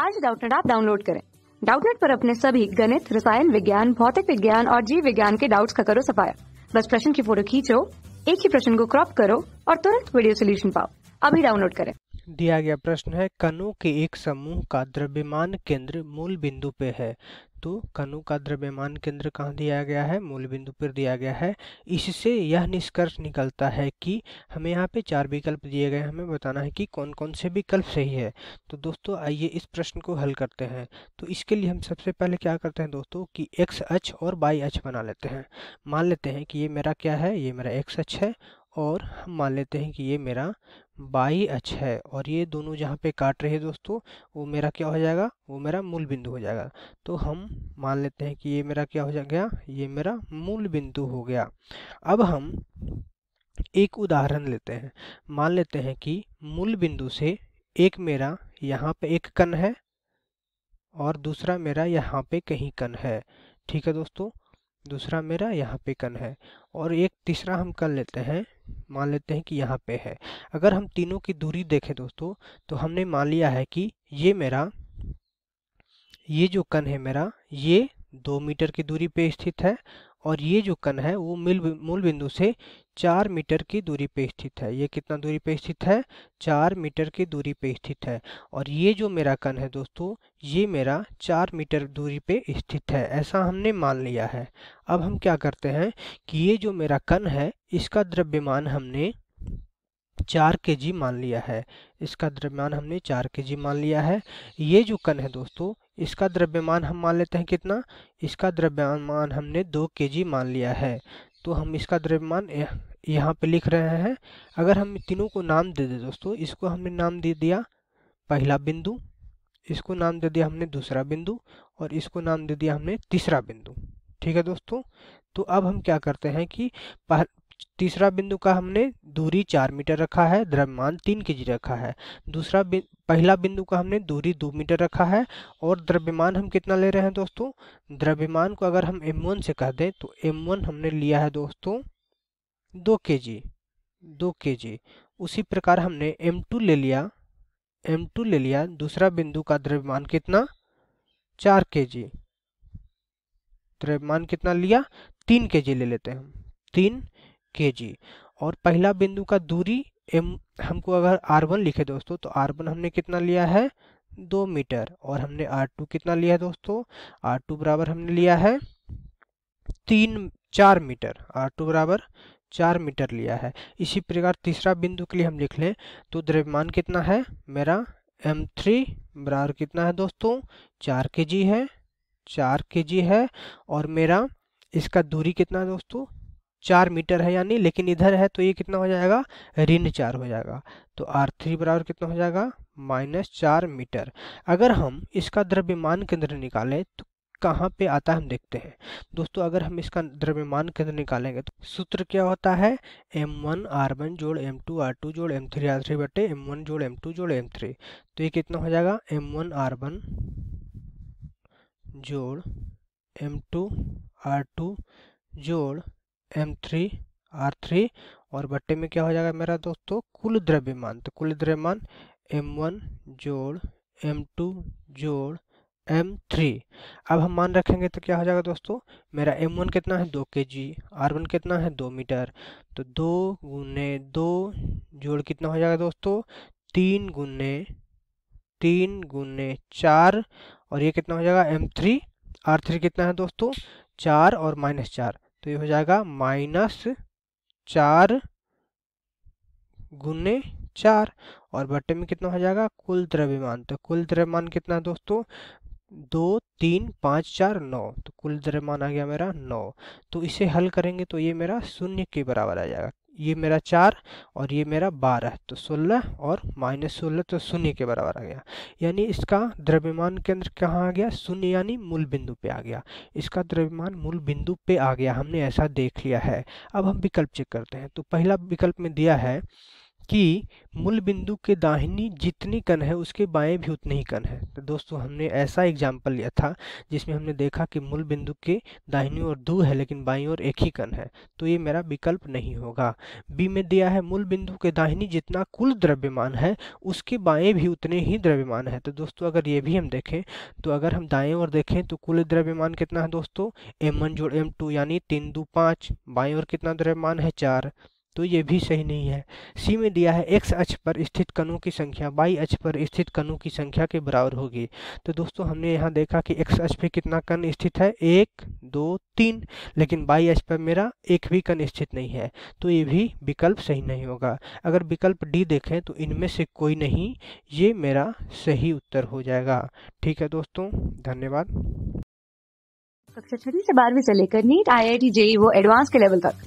आज डाउटनेट आप डाउनलोड करें डाउटनेट पर अपने सभी गणित रसायन विज्ञान भौतिक विज्ञान और जीव विज्ञान के डाउट्स का करो सफाया बस प्रश्न की फोटो खींचो एक ही प्रश्न को क्रॉप करो और तुरंत वीडियो सोल्यूशन पाओ अभी डाउनलोड करें दिया गया प्रश्न है कणों के एक समूह का द्रव्यमान केंद्र मूल बिंदु पे है तो कणु का द्रव्यमान केंद्र कहाँ दिया गया है मूल बिंदु पर दिया गया है इससे यह निष्कर्ष निकलता है कि हमें यहाँ पे चार विकल्प दिए गए हमें बताना है कि कौन कौन से विकल्प सही है तो दोस्तों आइए इस प्रश्न को हल करते हैं तो इसके लिए हम सबसे पहले क्या करते हैं दोस्तों कि एक्स अच और बाई अच बना लेते हैं मान लेते हैं कि ये मेरा क्या है ये मेरा एक्स अच है और हम मान लेते हैं कि ये मेरा बाई अच है और ये दोनों जहाँ पे काट रहे हैं दोस्तों वो मेरा क्या हो जाएगा वो मेरा मूल बिंदु हो जाएगा तो हम मान लेते हैं कि ये मेरा क्या हो जाएगा ये मेरा मूल बिंदु हो गया अब हम एक उदाहरण लेते हैं मान लेते हैं कि मूल बिंदु से एक मेरा यहाँ पे एक कन है और दूसरा मेरा यहाँ पे कहीं कन है ठीक है दोस्तों दूसरा मेरा यहाँ पे कन है और एक तीसरा हम कर लेते हैं मान लेते हैं कि यहाँ पे है अगर हम तीनों की दूरी देखें दोस्तों तो हमने मान लिया है कि ये मेरा ये जो कन है मेरा ये दो मीटर की दूरी पे स्थित है और ये जो कन है वो मूल मूल बिंदु से चार मीटर की दूरी पे स्थित है ये कितना दूरी पे स्थित है चार मीटर की दूरी पे स्थित है और ये जो मेरा कण है दोस्तों ये मेरा चार मीटर दूरी पे स्थित है ऐसा हमने मान लिया है अब हम क्या करते हैं कि ये जो मेरा कण है इसका द्रव्यमान हमने चार के जी मान लिया है इसका द्रव्यमान हमने चार के जी मान लिया है ये जो कण है दोस्तों इसका द्रव्यमान हम मान लेते हैं कितना इसका द्रव्यमान हमने दो के जी मान लिया है तो हम इसका द्रव्यमान यहाँ पे लिख रहे हैं अगर हम तीनों को नाम दे दें दोस्तों इसको हमने नाम दे दिया पहला बिंदु इसको नाम दे दिया हमने दूसरा बिंदु और इसको नाम दे दिया हमने तीसरा बिंदु ठीक है दोस्तों तो अब हम क्या करते हैं कि तीसरा बिंदु का हमने दूरी चार मीटर रखा है द्रव्यमान तीन के जी रखा है दूसरा बिन, पहला बिंदु का हमने दूरी दो मीटर रखा है और द्रव्यमान हम कितना ले रहे हैं दोस्तों द्रव्यमान को अगर हम m1 से कह दें तो m1 हमने लिया है दोस्तों दो के जी दो के जी उसी प्रकार हमने m2 ले लिया m2 ले लिया दूसरा बिंदु का द्रव्यमान कितना चार के जी द्रव्यमान कितना लिया तीन के जी ले लेते हैं हम तीन के जी और पहला बिंदु का दूरी एम हमको अगर आर वन लिखे दोस्तों तो आर वन हमने कितना लिया है दो मीटर और हमने आर टू कितना लिया है दोस्तों आर टू बराबर हमने लिया है तीन चार मीटर आर टू बराबर चार मीटर लिया है इसी प्रकार तीसरा बिंदु के लिए हम लिख लें तो द्रव्यमान कितना है मेरा एम थ्री बराबर कितना है दोस्तों चार के जी है चार के जी है और मेरा इसका दूरी कितना है दोस्तों चार मीटर है यानी लेकिन इधर है तो ये कितना हो जाएगा ऋण चार हो जाएगा तो आर थ्री बराबर कितना हो जाएगा माइनस चार मीटर अगर हम इसका द्रव्यमान केंद्र निकालें तो कहाँ पे आता है हम देखते हैं दोस्तों अगर हम इसका द्रव्यमान केंद्र निकालेंगे तो सूत्र क्या होता है एम वन आर वन जोड़ एम टू आर टू जोड़ एम थ्री आर थ्री बटे एम वन जोड़ एम टू जोड़ एम थ्री तो ये कितना हो जाएगा एम वन आर वन जोड़ एम टू आर टू जोड़ एम थ्री आर थ्री और बट्टे में क्या हो जाएगा मेरा दोस्तों कुल द्रव्यमान तो कुल द्रव्यमान एम वन जोड़ एम टू जोड़ एम थ्री अब हम मान रखेंगे तो क्या हो जाएगा दोस्तों मेरा एम वन कितना है दो के जी आर वन कितना है दो मीटर तो दो गुने दो जोड़ कितना हो जाएगा दोस्तों तीन गुने तीन गुने चार और ये कितना हो जाएगा एम थ्री आर थ्री कितना है दोस्तों चार और माइनस चार तो ये हो जाएगा माइनस चार गुने चार और बट्टे में कितना हो जाएगा कुल द्रव्यमान तो कुल द्रव्यमान कितना दोस्तों दो तीन पाँच चार नौ तो कुल द्रव्यमान आ गया मेरा नौ तो इसे हल करेंगे तो ये मेरा शून्य के बराबर आ जाएगा ये मेरा चार और ये मेरा बारह तो सोलह और माइनस सोलह तो शून्य के बराबर आ गया यानी इसका द्रव्यमान केंद्र कहाँ आ गया शून्य यानी मूल बिंदु पे आ गया इसका द्रव्यमान मूल बिंदु पे आ गया हमने ऐसा देख लिया है अब हम विकल्प चेक करते हैं तो पहला विकल्प में दिया है कि मूल बिंदु के दाहिनी जितनी कण है उसके बाएं भी उतनी ही कण है तो दोस्तों हमने ऐसा एग्जाम्पल लिया था जिसमें हमने देखा कि मूल बिंदु के दाहिनी ओर दो है लेकिन बाईं ओर एक ही कण है तो ये मेरा विकल्प नहीं होगा बी में दिया है मूल बिंदु के दाहिनी जितना कुल द्रव्यमान है उसके बाएँ भी उतने ही द्रव्यमान है तो दोस्तों अगर ये भी हम देखें तो अगर हम दाएँ ओर देखें तो कुल द्रव्यमान कितना है दोस्तों एम वन जोड़ एम टू यानी तीन दो पाँच बाएँ ओर कितना द्रव्यमान है चार तो ये भी सही नहीं है सी में दिया है एक्स अक्ष पर स्थित कणों की संख्या बाई अक्ष पर स्थित कणों की संख्या के बराबर होगी तो दोस्तों हमने यहाँ देखा कि एक्स अक्ष पे कितना कण स्थित है एक दो तीन लेकिन बाई अक्ष पर मेरा एक भी कण स्थित नहीं है तो ये भी विकल्प सही नहीं होगा अगर विकल्प डी देखें तो इनमें से कोई नहीं ये मेरा सही उत्तर हो जाएगा ठीक है दोस्तों धन्यवाद कक्षा छठी से बारहवीं से लेकर NEET I I T JEE वो एडवांस के लेवल तक